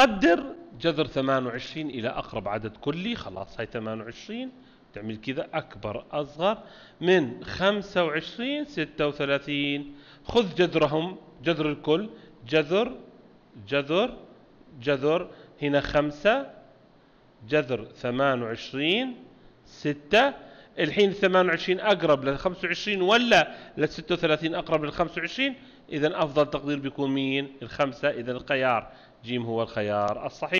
قدر جذر 28 إلى أقرب عدد كلي خلاص هاي 28 تعمل كذا أكبر أصغر من 25 36 خذ جذرهم جذر الكل جذر جذر جذر هنا 5 جذر 28 6 الحين 28 أقرب لل 25 ولا لل 36 أقرب لل 25 إذا أفضل تقدير بيكون مين الخمسة إذا الخيار جيم هو الخيار الصحيح